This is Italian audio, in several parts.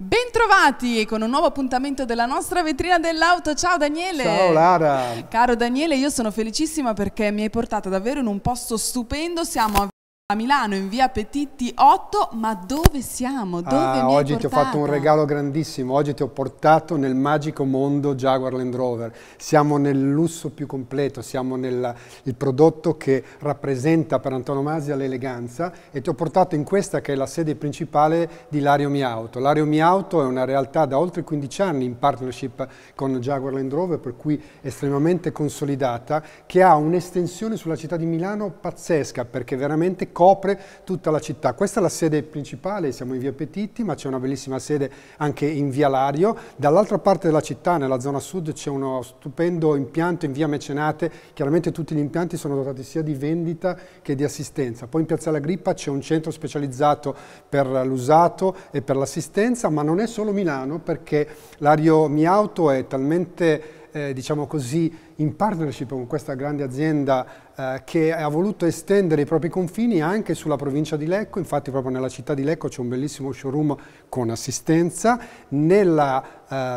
Bentrovati con un nuovo appuntamento della nostra vetrina dell'auto. Ciao Daniele. Ciao Lara. Caro Daniele, io sono felicissima perché mi hai portato davvero in un posto stupendo. Siamo a a Milano in via Petitti 8, ma dove siamo? Dove ah, oggi ti ho fatto un regalo grandissimo, oggi ti ho portato nel magico mondo Jaguar Land Rover. Siamo nel lusso più completo, siamo nel prodotto che rappresenta per antonomasia l'eleganza e ti ho portato in questa che è la sede principale di Lario Mi Auto. Lario Mi Auto è una realtà da oltre 15 anni in partnership con Jaguar Land Rover, per cui estremamente consolidata, che ha un'estensione sulla città di Milano pazzesca perché veramente copre tutta la città. Questa è la sede principale, siamo in via Petitti, ma c'è una bellissima sede anche in via Lario. Dall'altra parte della città, nella zona sud, c'è uno stupendo impianto in via Mecenate. Chiaramente tutti gli impianti sono dotati sia di vendita che di assistenza. Poi in Piazza La Grippa c'è un centro specializzato per l'usato e per l'assistenza, ma non è solo Milano perché l'Ario Mi Auto è talmente, eh, diciamo così, in partnership con questa grande azienda eh, che ha voluto estendere i propri confini anche sulla provincia di Lecco, infatti proprio nella città di Lecco c'è un bellissimo showroom con assistenza, nella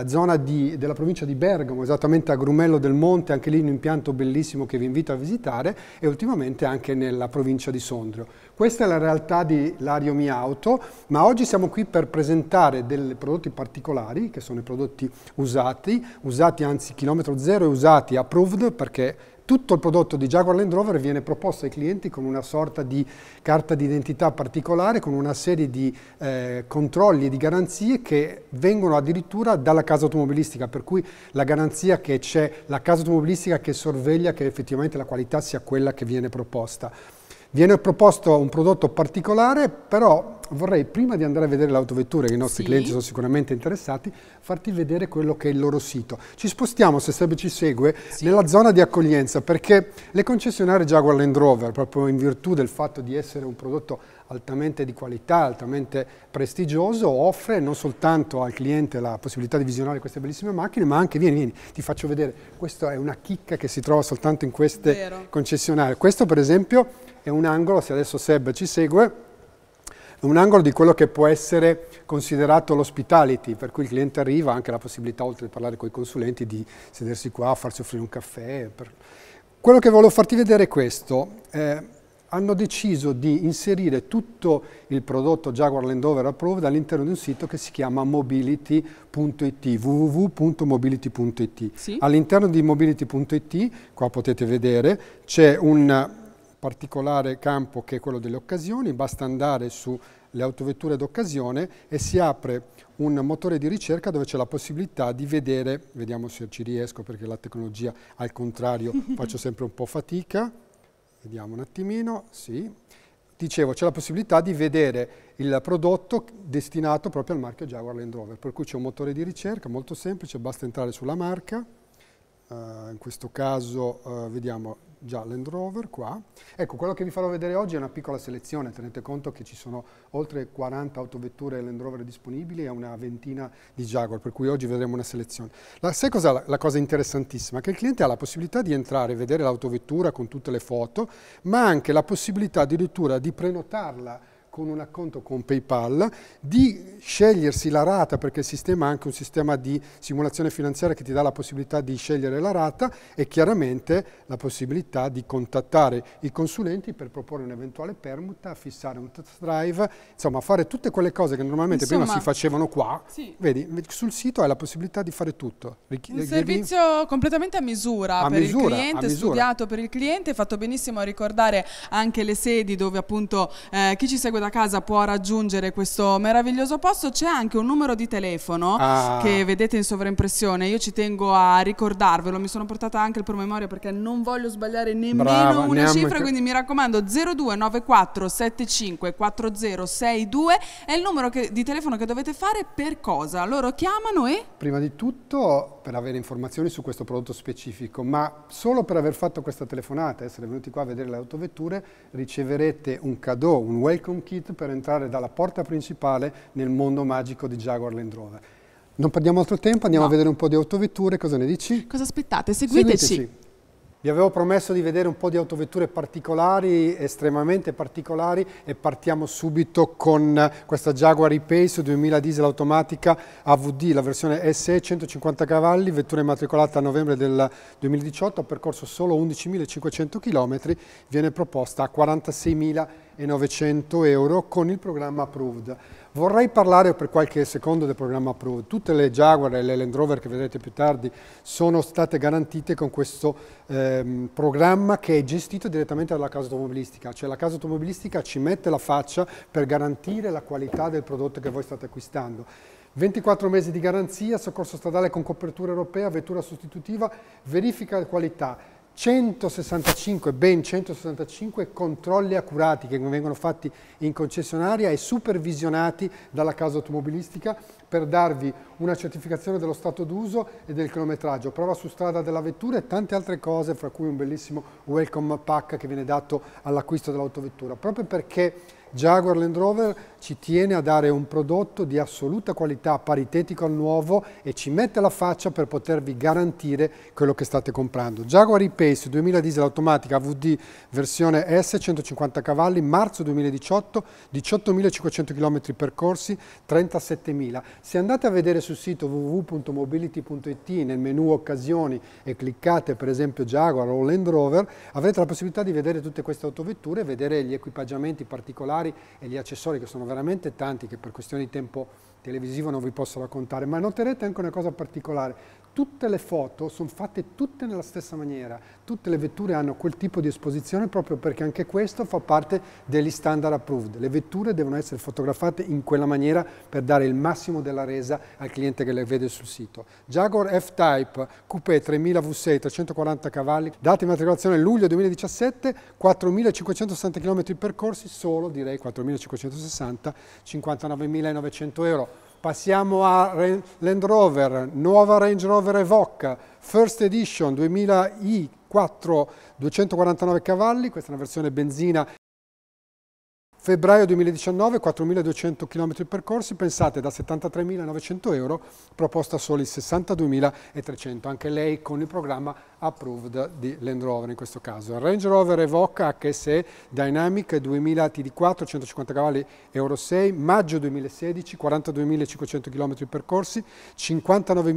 eh, zona di, della provincia di Bergamo, esattamente a Grumello del Monte, anche lì un impianto bellissimo che vi invito a visitare e ultimamente anche nella provincia di Sondrio. Questa è la realtà di Lario Mi Auto, ma oggi siamo qui per presentare dei prodotti particolari, che sono i prodotti usati, usati anzi chilometro zero e usati a approved perché tutto il prodotto di Jaguar Land Rover viene proposto ai clienti con una sorta di carta d'identità particolare, con una serie di eh, controlli e di garanzie che vengono addirittura dalla casa automobilistica, per cui la garanzia che c'è la casa automobilistica che sorveglia che effettivamente la qualità sia quella che viene proposta. Viene proposto un prodotto particolare, però vorrei, prima di andare a vedere l'autovettura, che i nostri sì. clienti sono sicuramente interessati, farti vedere quello che è il loro sito. Ci spostiamo, se sempre ci segue, sì. nella zona di accoglienza, perché le concessionarie Jaguar Land Rover, proprio in virtù del fatto di essere un prodotto altamente di qualità, altamente prestigioso, offre non soltanto al cliente la possibilità di visionare queste bellissime macchine, ma anche, vieni, vieni, ti faccio vedere, questa è una chicca che si trova soltanto in queste Vero. concessionarie. Questo per esempio è un angolo, se adesso Seb ci segue, un angolo di quello che può essere considerato l'hospitality, per cui il cliente arriva, anche la possibilità, oltre di parlare con i consulenti, di sedersi qua, farsi offrire un caffè. Per... Quello che volevo farti vedere è questo. Eh, hanno deciso di inserire tutto il prodotto Jaguar Land Rover Approved all'interno di un sito che si chiama mobility.it, www.mobility.it. Sì. All'interno di mobility.it, qua potete vedere, c'è un particolare campo che è quello delle occasioni, basta andare su le autovetture d'occasione e si apre un motore di ricerca dove c'è la possibilità di vedere, vediamo se ci riesco perché la tecnologia al contrario faccio sempre un po' fatica, Vediamo un attimino, sì. Dicevo, c'è la possibilità di vedere il prodotto destinato proprio al marchio Jaguar Land Rover, per cui c'è un motore di ricerca molto semplice, basta entrare sulla marca, eh, in questo caso eh, vediamo già Land Rover qua. Ecco, quello che vi farò vedere oggi è una piccola selezione, tenete conto che ci sono oltre 40 autovetture Land Rover disponibili e una ventina di Jaguar, per cui oggi vedremo una selezione. La, sai cos'è la, la, cosa interessantissima? Che il cliente ha la possibilità di entrare e vedere l'autovettura con tutte le foto, ma anche la possibilità addirittura di prenotarla con un acconto con PayPal, di scegliersi la rata, perché il sistema ha anche un sistema di simulazione finanziaria che ti dà la possibilità di scegliere la rata e chiaramente la possibilità di contattare i consulenti per proporre un'eventuale permuta, fissare un test drive, insomma fare tutte quelle cose che normalmente insomma, prima si facevano qua. Sì. Vedi, sul sito hai la possibilità di fare tutto. Richi un servizio completamente a misura a per misura, il cliente, studiato per il cliente, fatto benissimo a ricordare anche le sedi dove appunto eh, chi ci segue da casa può raggiungere questo meraviglioso posto, c'è anche un numero di telefono ah. che vedete in sovraimpressione. Io ci tengo a ricordarvelo, mi sono portata anche il promemoria perché non voglio sbagliare nemmeno Brava, una neanche... cifra, quindi mi raccomando 0294 75 4062 è il numero che, di telefono che dovete fare per cosa? Loro chiamano e? Prima di tutto per avere informazioni su questo prodotto specifico, ma solo per aver fatto questa telefonata, essere venuti qua a vedere le autovetture, riceverete un cadeau, un welcome kit kit per entrare dalla porta principale nel mondo magico di Jaguar Land Rover. Non perdiamo altro tempo, andiamo no. a vedere un po' di autovetture, cosa ne dici? Cosa aspettate? Seguiteci. Seguiteci. Vi avevo promesso di vedere un po' di autovetture particolari, estremamente particolari e partiamo subito con questa Jaguar E-Pace 2000 diesel automatica AVD, la versione SE 150 cavalli, vettura immatricolata a novembre del 2018, ha percorso solo 11.500 km, viene proposta a 46.000 km e 900 euro con il programma Approved. Vorrei parlare per qualche secondo del programma Approved. Tutte le Jaguar e le Land Rover che vedrete più tardi sono state garantite con questo ehm, programma che è gestito direttamente dalla casa automobilistica. Cioè la casa automobilistica ci mette la faccia per garantire la qualità del prodotto che voi state acquistando. 24 mesi di garanzia, soccorso stradale con copertura europea, vettura sostitutiva, verifica di qualità, 165, ben 165 controlli accurati che vengono fatti in concessionaria e supervisionati dalla casa automobilistica per darvi una certificazione dello stato d'uso e del chilometraggio, prova su strada della vettura e tante altre cose, fra cui un bellissimo welcome pack che viene dato all'acquisto dell'autovettura, proprio perché Jaguar Land Rover ci tiene a dare un prodotto di assoluta qualità paritetico al nuovo e ci mette la faccia per potervi garantire quello che state comprando. Jaguar E-Pace 2000 diesel automatica VD versione S 150 cavalli, marzo 2018, 18.500 km percorsi, 37.000. Se andate a vedere sul sito www.mobility.it nel menu occasioni e cliccate per esempio Jaguar o Land Rover, avrete la possibilità di vedere tutte queste autovetture, vedere gli equipaggiamenti particolari e gli accessori che sono veramente veramente tanti che per questioni di tempo televisivo non vi posso raccontare, ma noterete anche una cosa particolare, tutte le foto sono fatte tutte nella stessa maniera, tutte le vetture hanno quel tipo di esposizione proprio perché anche questo fa parte degli standard approved, le vetture devono essere fotografate in quella maniera per dare il massimo della resa al cliente che le vede sul sito. Jaguar F-Type Coupé 3000 V6 340 cavalli, data di matricolazione luglio 2017, 4560 km percorsi, solo direi 4560, 59.900 euro Passiamo a Land Rover, nuova Range Rover Evoque, First Edition 2000i 4, 249 cavalli, questa è una versione benzina Febbraio 2019, 4.200 km percorsi, pensate da 73.900 euro, proposta soli 62.300, anche lei con il programma approved di Land Rover in questo caso. Range Rover Evoca HSE Dynamic 2000 TD4, 150 cavalli, Euro 6, maggio 2016, 42.500 km percorsi, 59.800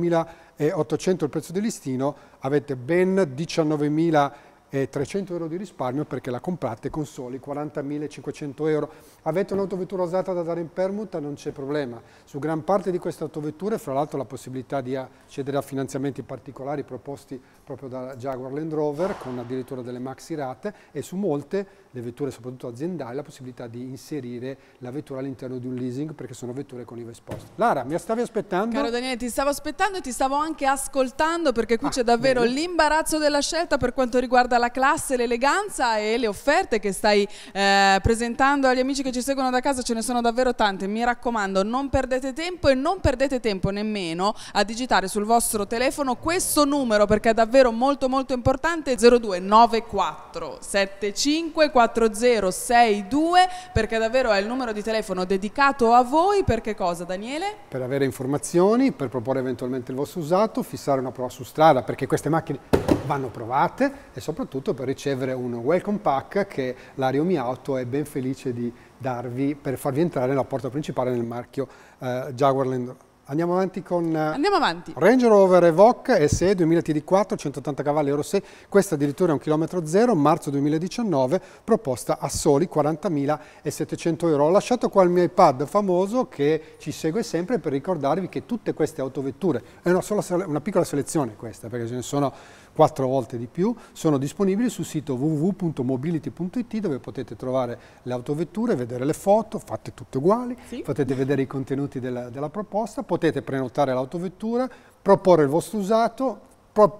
eh, il prezzo di listino, avete ben 19.000 euro e 300 euro di risparmio perché la comprate con soli 40.500 euro. Avete un'autovettura usata da dare in permuta? Non c'è problema. Su gran parte di queste autovetture, fra l'altro la possibilità di accedere a finanziamenti particolari proposti proprio da Jaguar Land Rover, con addirittura delle maxi rate, e su molte, le vetture soprattutto aziendali, la possibilità di inserire la vettura all'interno di un leasing perché sono vetture con IVA esposta. Lara, mi stavi aspettando? Caro Daniele, ti stavo aspettando e ti stavo anche ascoltando perché qui ah, c'è davvero l'imbarazzo della scelta per quanto riguarda la la classe, l'eleganza e le offerte che stai eh, presentando agli amici che ci seguono da casa, ce ne sono davvero tante. Mi raccomando, non perdete tempo e non perdete tempo nemmeno a digitare sul vostro telefono questo numero perché è davvero molto molto importante 0294 754062 perché davvero è il numero di telefono dedicato a voi perché cosa Daniele? Per avere informazioni, per proporre eventualmente il vostro usato, fissare una prova su strada perché queste macchine vanno provate e soprattutto soprattutto per ricevere un welcome pack che l'Ario Mi Auto è ben felice di darvi per farvi entrare nella porta principale nel marchio eh, Jaguar Andiamo avanti con eh, Andiamo avanti. Range Rover Evoque SE 2000 TD4, 180 cavalli Euro 6, questa addirittura è un chilometro zero, marzo 2019, proposta a soli 40.700 euro. Ho lasciato qua il mio iPad famoso che ci segue sempre per ricordarvi che tutte queste autovetture, è una, sola, una piccola selezione questa perché ce ne sono quattro volte di più, sono disponibili sul sito www.mobility.it dove potete trovare le autovetture, vedere le foto, fatte tutte uguali, sì. potete vedere i contenuti della, della proposta, potete prenotare l'autovettura, proporre il vostro usato,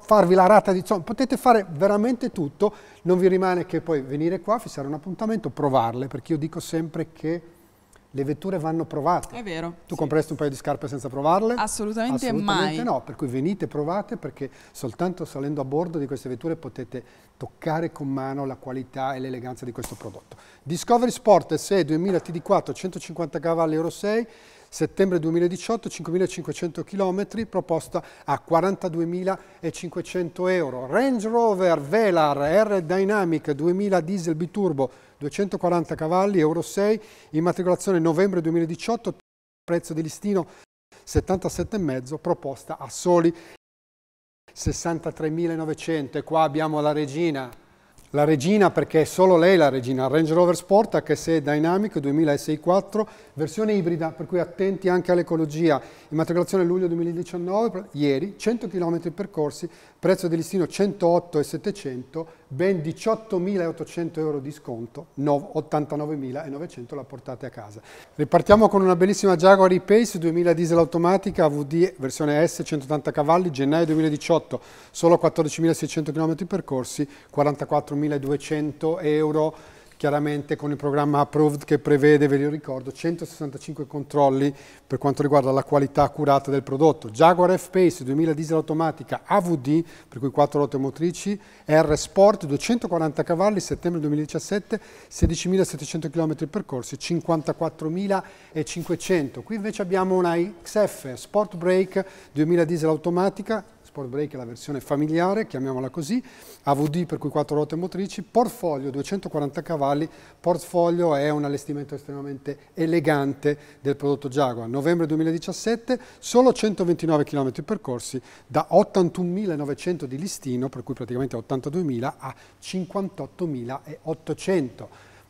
farvi la rata di insomma, potete fare veramente tutto, non vi rimane che poi venire qua, fissare un appuntamento, provarle, perché io dico sempre che le vetture vanno provate. È vero. Tu sì. compresti un paio di scarpe senza provarle? Assolutamente, Assolutamente mai. no, per cui venite provate perché soltanto salendo a bordo di queste vetture potete toccare con mano la qualità e l'eleganza di questo prodotto. Discovery Sport SE 2000 TD4 150 cavalli Euro 6 settembre 2018 5.500 km, proposta a 42.500 euro. Range Rover Velar R Dynamic 2000 diesel biturbo 240 cavalli, Euro 6, immatricolazione novembre 2018, prezzo di listino 77,5, proposta a soli 63.900. E qua abbiamo la regina, la regina perché è solo lei la regina, Range Rover Sport HS Dynamic 2064, versione ibrida, per cui attenti anche all'ecologia. Immatricolazione luglio 2019, ieri, 100 km percorsi, prezzo del listino 108,700, ben 18.800 euro di sconto, 89.900 la portate a casa. Ripartiamo con una bellissima Jaguar E-Pace 2000 diesel automatica VD versione S 180 cavalli, gennaio 2018, solo 14.600 km percorsi, 44.200 euro chiaramente con il programma Approved che prevede, ve lo ricordo, 165 controlli per quanto riguarda la qualità accurata del prodotto. Jaguar F-Pace 2000 diesel automatica AVD, per cui 4 ruote motrici, R Sport 240 cavalli, settembre 2017, 16.700 km percorsi, 54.500. Qui invece abbiamo una XF Sport Brake 2000 diesel automatica, Sport Brake, è la versione familiare, chiamiamola così, AVD per cui quattro ruote motrici, portfolio 240 cavalli, portfolio è un allestimento estremamente elegante del prodotto Jaguar. Novembre 2017 solo 129 km percorsi da 81.900 di listino, per cui praticamente 82.000 a 58.800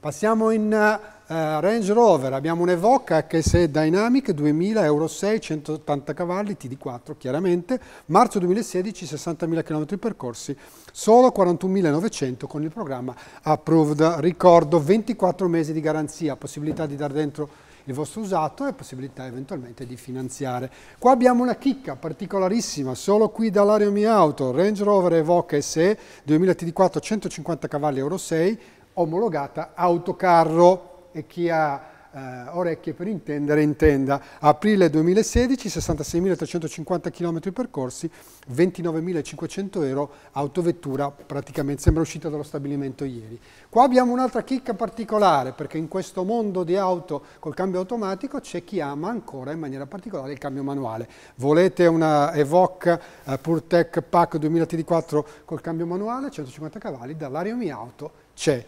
Passiamo in uh, Range Rover, abbiamo un Evoque se Dynamic 2000 Euro 6, 180 cavalli, TD4 chiaramente, marzo 2016, 60.000 km percorsi, solo 41.900 con il programma Approved, ricordo 24 mesi di garanzia, possibilità di dar dentro il vostro usato e possibilità eventualmente di finanziare. Qua abbiamo una chicca particolarissima, solo qui dall'Ario Mi Auto, Range Rover Evoca SE 2000 TD4 150 cavalli Euro 6, omologata autocarro e chi ha eh, orecchie per intendere intenda. Aprile 2016 66.350 km percorsi, 29.500 euro, autovettura praticamente sembra uscita dallo stabilimento ieri. Qua abbiamo un'altra chicca particolare perché in questo mondo di auto col cambio automatico c'è chi ama ancora in maniera particolare il cambio manuale. Volete una Evoque eh, PureTech PAC 2024 col cambio manuale, 150 cavalli, dall'Areomi Auto c'è.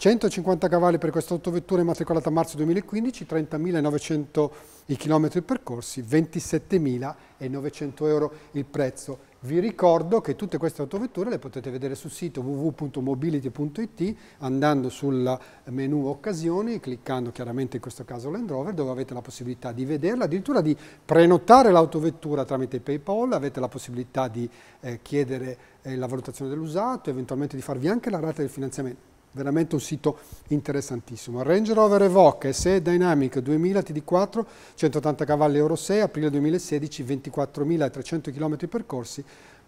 150 cavalli per questa autovettura immatricolata a marzo 2015, 30.900 i chilometri percorsi, 27.900 euro il prezzo. Vi ricordo che tutte queste autovetture le potete vedere sul sito www.mobility.it andando sul menu occasioni, cliccando chiaramente in questo caso Land Rover, dove avete la possibilità di vederla, addirittura di prenotare l'autovettura tramite PayPal, avete la possibilità di eh, chiedere eh, la valutazione dell'usato, eventualmente di farvi anche la rata del finanziamento veramente un sito interessantissimo. Range Rover Evoque SE Dynamic 2000 TD4, 180 cavalli Euro 6, aprile 2016, 24.300 km percorsi,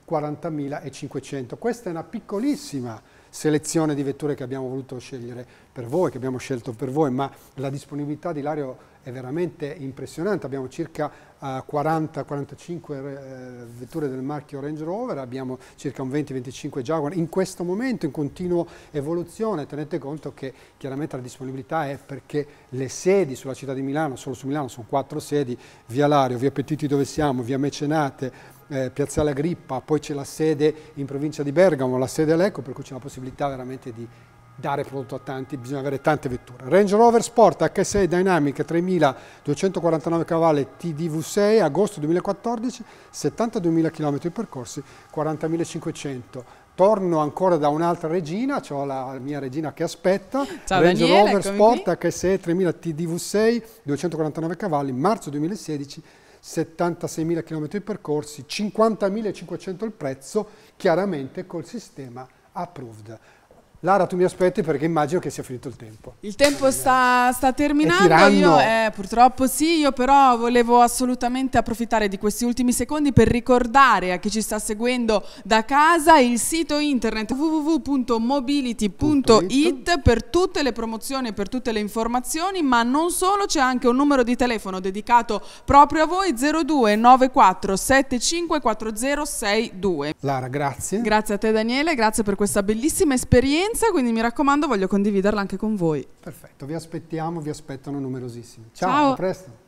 40.500. Questa è una piccolissima selezione di vetture che abbiamo voluto scegliere per voi, che abbiamo scelto per voi, ma la disponibilità di Lario è veramente impressionante, abbiamo circa uh, 40-45 uh, vetture del marchio Range Rover, abbiamo circa un 20-25 Jaguar in questo momento in continua evoluzione, tenete conto che chiaramente la disponibilità è perché le sedi sulla città di Milano, solo su Milano sono quattro sedi, via Lario, via Petiti dove siamo, via Mecenate, eh, Piazzale Agrippa, poi c'è la sede in provincia di Bergamo, la sede a Lecco, per cui c'è la possibilità veramente di dare prodotto a tanti, bisogna avere tante vetture. Range Rover Sport H6 Dynamic 3249 cavalli TDV6, agosto 2014, 72.000 km percorsi, 40.500 torno ancora da un'altra regina, ho la mia regina che aspetta, Ciao Range Daniele, Rover Sport qui? H6 3000 TDV6, 249 cavalli, marzo 2016, 76.000 km percorsi, 50.500 il prezzo, chiaramente col sistema approved. Lara, tu mi aspetti perché immagino che sia finito il tempo. Il tempo sta, sta terminando, io, eh, purtroppo sì, io però volevo assolutamente approfittare di questi ultimi secondi per ricordare a chi ci sta seguendo da casa il sito internet www.mobility.it per tutte le promozioni, e per tutte le informazioni, ma non solo, c'è anche un numero di telefono dedicato proprio a voi 02 94 Lara, grazie. Grazie a te Daniele, grazie per questa bellissima esperienza esperienza, quindi mi raccomando voglio condividerla anche con voi. Perfetto, vi aspettiamo, vi aspettano numerosissimi. Ciao, Ciao. a presto.